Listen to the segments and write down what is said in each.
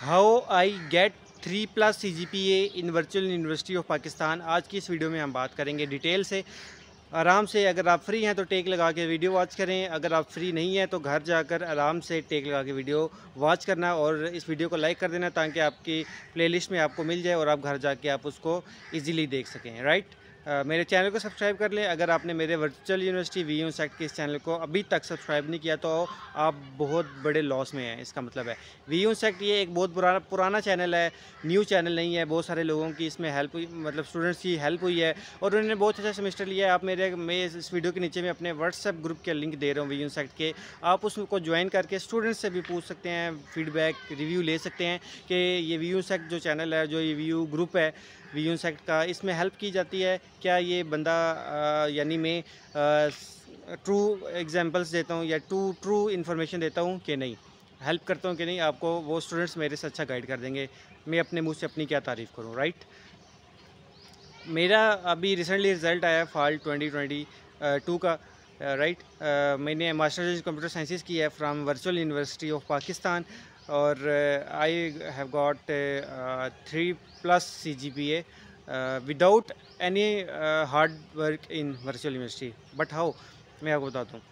how I get three plus C G P A in virtual university of Pakistan आज की इस video में हम बात करेंगे डिटेल से आराम से अगर आप फ्री हैं तो टेक लगा के वीडियो वॉच करें अगर आप फ्री नहीं हैं तो घर जाकर आराम से टेक लगा के वीडियो वॉच करना और इस वीडियो को लाइक कर देना ताकि आपकी प्लेलिस्ट में आपको मिल जाए और आप घर जाके आप उसको इजीली देख सकें राइट मेरे चैनल को सब्सक्राइब कर लें अगर आपने मेरे virtual university V U sect के इस चैनल को अभी तक सब्सक्राइब नहीं किया तो आप बहुत बड़े लॉस में हैं इसका मतलब है वी यू सेक्ट ये एक बहुत पुराना पुराना चैनल है न्यू चैनल नहीं है बहुत सारे लोगों की इसमें हेल्प मतलब स्टूडेंट्स की हेल्प हुई है और उन्होंने बहुत अच्छा सेमेस्टर लिया है आप मेरे मैं इस वीडियो के नीचे में अपने व्हाट्सएप ग्रुप के लिंक दे रहा हूँ वी यू सेक्ट के आप उसको ज्वाइन करके स्टूडेंट्स से भी पूछ सकते हैं फीडबैक रिव्यू ले सकते हैं कि ये वी यू सेक्ट जो चैनल है जो ये वी यू ग्रुप है वीयून सेक्ट का इसमें हेल्प की जाती है क्या ये बंदा यानी मैं ट्रू एग्जांपल्स देता हूँ या ट्रू ट्रू इन्फॉर्मेशन देता हूँ कि नहीं हेल्प करता हूँ कि नहीं आपको वो स्टूडेंट्स मेरे से अच्छा गाइड कर देंगे मैं अपने मुँह से अपनी क्या तारीफ़ करूँ राइट मेरा अभी रिसेंटली रिज़ल्ट आया फॉल ट्वेंटी ट्वेंटी टू का राइट मैंने मास्टर्स इन कंप्यूटर साइंसिस की है from virtual university of Pakistan और I have got three plus C G P A without any hard work in virtual university but how मैं आपको बताता हूँ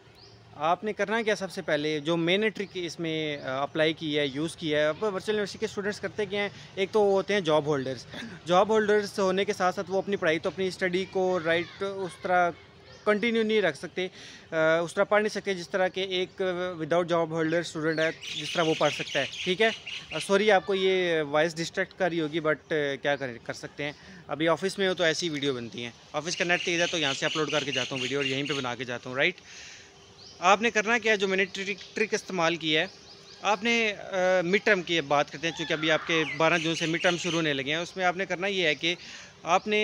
आपने करना क्या सबसे पहले जो मैंने ट्रिक इसमें अप्लाई uh, की है यूज़ किया है अब वर्चुअल यूनिवर्सिटी के स्टूडेंट्स करते क्या हैं एक तो वो होते हैं जॉब होल्डर्स जॉब होल्डर्स होने के साथ साथ वो अपनी पढ़ाई तो अपनी स्टडी को राइट उस तरह कंटिन्यू नहीं रख सकते उस तरह पढ़ नहीं सकते जिस तरह के एक विदाउट जॉब होल्डर स्टूडेंट है जिस तरह वो पढ़ सकता है ठीक है सॉरी आपको ये वॉइस डिस्ट्रैक्ट कर रही होगी बट क्या कर कर सकते हैं अभी ऑफिस में हो तो ऐसी वीडियो बनती हैं ऑफिस का नेट तेज है तो यहाँ से अपलोड करके जाता हूँ वीडियो और यहीं पर बना के जाता हूँ राइट आपने करना क्या है जो मैंने ट्रिक ट्रिक इस्तेमाल की है आपने मिड टर्म की बात करते हैं क्योंकि अभी आपके 12 जून से मिड टर्म शुरू होने लगे हैं उसमें आपने करना ये है कि आपने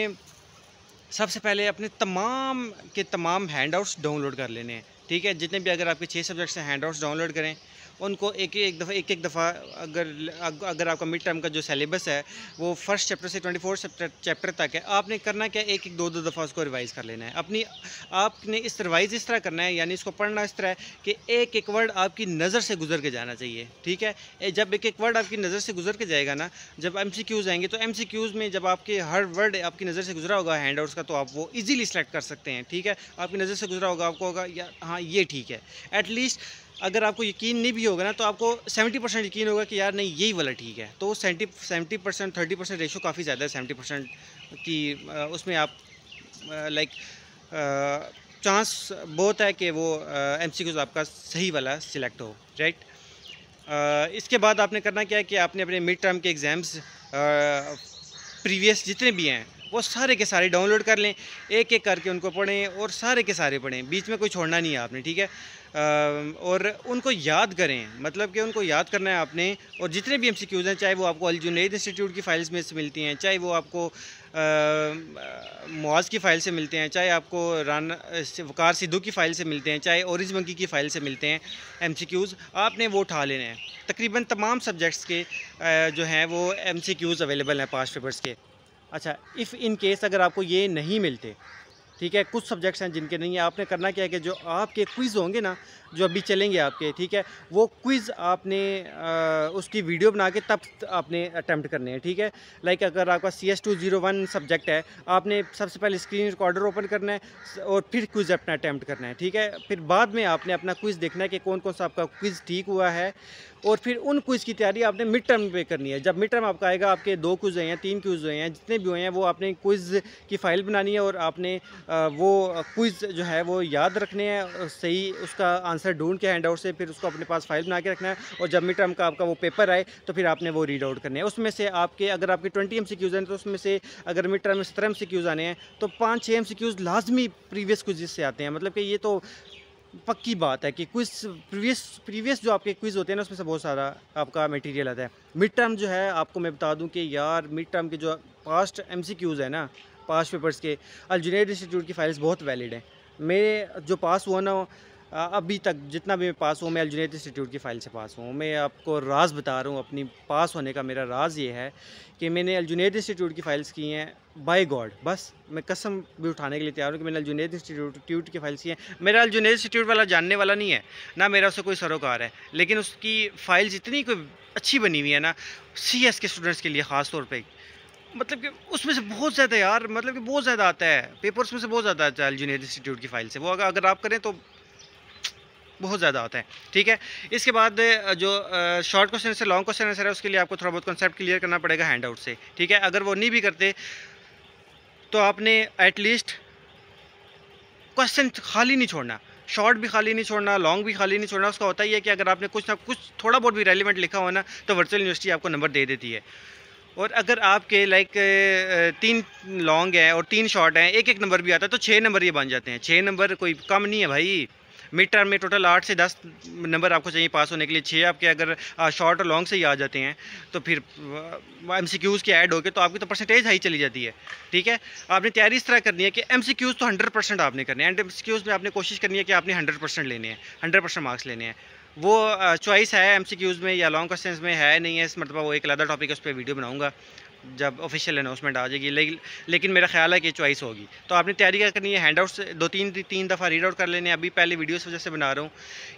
सबसे पहले अपने तमाम के तमाम हैंडआउट्स डाउनलोड कर लेने हैं ठीक है जितने भी अगर आपके छः सब्जेक्ट्स हैं हैंड आउट्स डाउनलोड करें उनको एक एक दफ़ा एक एक दफ़ा अगर अगर आपका मिड टर्म का जो सिलेबस है वो फर्स्ट चैप्टर से ट्वेंटी फोर्थ चैप्टर तक है आपने करना क्या एक एक दो दो दफ़ा उसको रिवाइज़ कर लेना है अपनी आपने इस रिवाइज़ इस तरह करना है यानी इसको पढ़ना इस तरह है कि एक एक वर्ड आपकी नज़र से गुजर के जाना चाहिए ठीक है जब एक एक वर्ड आपकी नज़र से गुजर के जाएगा ना जब एम सी क्यूज़ आएंगे तो एम सी क्यूज़ में जब आपके हर वर्ड आपकी नज़र से गुजरा होगा हैंड आउट्स का तो आप वो ईजिली सेलेक्ट कर सकते हैं ठीक है आपकी नज़र से गुजरा होगा आपको होगा या हाँ ये ठीक है एटलीस्ट अगर आपको यकीन नहीं भी होगा ना तो आपको सेवेंटी परसेंट यकीन होगा कि यार नहीं यही वाला ठीक है तो वो seventy seventy percent thirty percent ratio काफ़ी ज़्यादा है सेवेंटी परसेंट की उसमें आप लाइक चांस बहुत है कि वो एम सी आपका सही वाला सिलेक्ट हो राइट इसके बाद आपने करना क्या है कि आपने अपने मिड टर्म के एग्ज़ाम्स प्रीवियस जितने भी हैं वो सारे के सारे डाउनलोड कर लें एक एक करके उनको पढ़ें और सारे के सारे पढ़ें बीच में कोई छोड़ना नहीं है आपने ठीक है और उनको याद करें मतलब कि उनको याद करना है आपने और जितने भी एम सी क्यूज़ हैं चाहे वो आपको अलजुनेद इंस्टीट्यूट की फ़ाइल्स में से मिलती हैं चाहे वो आपको मुआज़ की फ़ाइल से मिलते हैं चाहे आपको राना वकार सिद्धू की फ़ाइल से मिलते हैं चाहे औरज मंकी की फ़ाइल से मिलते हैं एम सी क्यूज़ आपने वो उठा लेने हैं तकरीबन तमाम सब्जेक्ट्स के जो हैं वो एम सी क्यूज़ अवेलेबल हैं पास पेपर्स के अच्छा इफ़ इन केस अगर आपको ये नहीं मिलते ठीक है कुछ सब्जेक्ट्स हैं जिनके नहीं है आपने करना क्या है कि जो आपके क्विज़ होंगे ना जो अभी चलेंगे आपके ठीक है वो क्विज़ आपने आ, उसकी वीडियो बना के तब आपने अटैम्प्ट करने हैं ठीक है लाइक अगर आपका C S two zero one subject है आपने सबसे पहले स्क्रीन रिकॉर्डर ओपन करना है और फिर क्विज़ अपना अटैम्प्ट करना है ठीक है फिर बाद में आपने अपना क्विज़ देखना है कि कौन कौन सा आपका क्विज़ ठीक हुआ है और फिर उन क्विज़ की तैयारी आपने मिड टर्म पे करनी है जब मिड टर्म आपका आएगा आपके दो क्विज़ हुए हैं तीन क्विज़ हुए हैं जितने भी हुए हैं वो आपने क्विज़ की फ़ाइल बनानी है और आपने वो क्विज़ जो है वो याद रखने हैं सही उसका आंसर ढूंढ के हैंड आउट से फिर उसको अपने पास फाइल बना के रखना है और जब मिड टर्म का आपका वो पेपर आए तो फिर आपने वो रीड आउट करने हैं उसमें से आपके अगर आपके ट्वेंटी एम हैं तो उसमें से अगर मिड टर्म में सत्रह एम आने हैं तो पाँच छः एम लाजमी प्रीवियस क्विज़ से आते हैं मतलब कि ये तो पक्की बात है कि क्विज प्रीवियस प्रीवियस जो आपके क्विज़ होते हैं ना उसमें से बहुत सारा आपका मटेरियल आता है मिड टर्म जो है आपको मैं बता दूं कि यार मिड टर्म के जो पास्ट एमसीक्यूज़ है ना पास पेपर्स के अलजुनेड इंस्टीट्यूट की फाइल्स बहुत वैलिड हैं मेरे जो पास हुआ ना अभी तक जितना भी मैं पास हुआ मैं अलजुनेट इंस्टीट्यूट की फ़ाइल से पास हुआ मैं आपको राज बता रहा हूँ अपनी पास होने का मेरा राज ये है कि मैंने अलजुनेट इंस्टीट्यूट की फ़ाइल्स की हैं बाय गॉड बस मैं कसम भी उठाने के लिए तैयार हूँ कि मैंने अलजुनेट इंस्टीट्यूट की फ़ाइल्स की हैं मेरा अलजुनेट इंस्टीट्यूट वाला जानने वाला नहीं है ना मेरा उससे कोई सरोकार है लेकिन उसकी फ़ाइल्स इतनी कोई अच्छी बनी हुई है ना सी के स्टूडेंट्स के लिए ख़ास तौर पर मतलब कि उसमें से बहुत ज़्यादा यार मतलब कि बहुत ज़्यादा आता है पेपर्स में से बहुत ज़्यादा आता है जूनियर इंस्टीट्यूट की फ़ाइल से वो अगर अगर आप करें तो बहुत ज़्यादा आता है ठीक है इसके बाद जो शॉर्ट क्वेश्चन से लॉन्ग क्वेश्चन आंसर है उसके लिए आपको थोड़ा बहुत कॉन्सेप्ट क्लियर करना पड़ेगा हैंड आउट से ठीक है अगर वो नहीं भी करते तो आपने एटलीस्ट क्वेश्चन खाली नहीं छोड़ना शॉर्ट भी खाली नहीं छोड़ना लॉन्ग भी खाली नहीं छोड़ना उसका होता ही है कि अगर आपने कुछ ना कुछ थोड़ा बहुत भी रेलिवेंट लिखा हो ना तो वर्चुअल यूनिवर्सिटी आपको नंबर दे देती है और अगर आपके लाइक तीन लॉन्ग हैं और तीन शॉर्ट हैं एक एक नंबर भी आता है तो छः नंबर ये बन जाते हैं छः नंबर कोई कम नहीं है भाई मिड टर्म में टोटल आठ से दस नंबर आपको चाहिए पास होने के लिए छः आपके अगर शॉर्ट और लॉन्ग से ही आ जाते हैं तो फिर एम सी क्यूज़ के ऐड हो गए तो आपकी तो परसेंटेज हाई चली जाती है ठीक है आपने तैयारी इस तरह करनी है कि एम सी क्यूज़ तो हंड्रेड परसेंट आपने करने हैं एंड एम सी क्यूज़ में आपने कोशिश करनी है कि आपने हंड्रेड परसेंट लेने हैं हंड्रेड परसेंट मार्क्स लेने हैं वो चॉइस है एम में या लॉन्ग क्वेश्चन में है नहीं है इस मतलब वो एक अलग टॉपिक उस पर वीडियो बनाऊँगा जब ऑफिशियल अनाउंसमेंट आ जाएगी लेकिन लेकिन मेरा ख्याल है कि चॉइस होगी तो आपने तैयारी क्या करनी है हैंड आउट्स दो तीन तीन दफ़ा रीड आउट कर लेने अभी पहले वीडियो इस वजह से बना रहा हूँ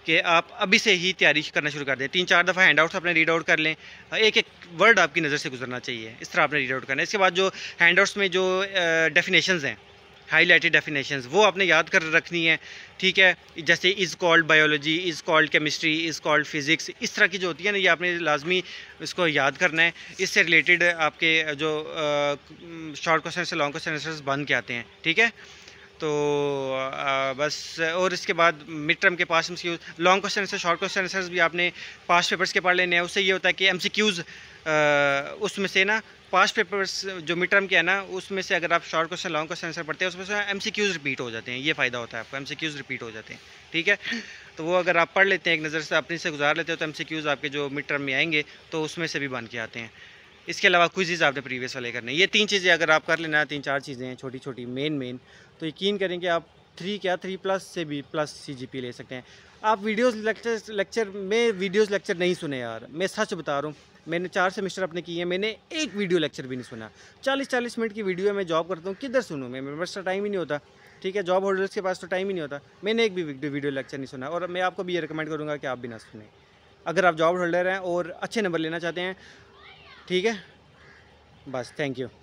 कि आप अभी से ही तैयारी करना शुरू कर दें तीन चार दफ़ा हैंड आउट्स अपने रीड आउट कर लें एक एक वर्ड आपकी नज़र से गुजरना चाहिए इस तरह आपने रीड आउट करना है इसके बाद जो हैंड आउट्स में जो डेफिनेशन हैं हाईलाइटेड डेफिनेशन वो आपने याद कर रखनी है ठीक है जैसे is called biology is called chemistry is called physics इस तरह की जो होती है ना ये आपने लाजमी इसको याद करना है इससे रिलेटेड आपके जो शॉर्ट क्वेश्चन से लॉन्ग क्वेश्चन आंसर्स बन के आते हैं ठीक है तो आ, बस और इसके बाद मिड टर्म के पास M C Qs long question answer short question answer भी आपने पास्ट पेपर्स के पढ़ लेने हैं उससे ये होता है कि एम सी क्यूज़ उसमें से ना पास्ट पेपर्स जो मिड टर्म के है ना उसमें से अगर आप short question long question answer पढ़ते हैं उसमें से एम सी क्यूज़ रिपीट हो जाते हैं ये फ़ायदा होता है आपको एम सी क्यूज़ रिपीट हो जाते हैं ठीक है तो वो अगर आप पढ़ लेते हैं एक नज़र से अपनी से गुजार लेते हो तो एम सी क्यूज़ आपके जो मिड टर्म में आएंगे तो उसमें से भी बन के आते हैं इसके अलावा क्विजेज़ आपने प्रीवियस वाले करने ये तीन चीज़ें अगर आप कर लेना तीन चार चीज़ें हैं छोटी छोटी मेन मेन तो यकीन करें कि आप थ्री क्या थ्री प्लस से भी प्लस सी ले सकते हैं आप वीडियोस लेक्चर लेक्चर में वीडियोस लेक्चर नहीं सुने यार मैं सच बता रहा हूँ मैंने चार सेमेस्टर अपने किए हैं मैंने एक वीडियो लेक्चर भी नहीं सुना चालीस चालीस मिनट की वीडियो मैं जॉब करता हूँ किधर सुनूँ मैं मेरे पास टाइम तो ही नहीं होता ठीक है जॉब होल्डर्स के पास तो टाइम ही नहीं होता मैंने एक भी वीडियो लेक्चर नहीं सुना और मैं आपको भी ये रिकमेंड करूँगा कि आप भी ना सुने अगर आप जॉब होल्डर हैं और अच्छे नंबर लेना चाहते हैं ठीक है बस थैंक यू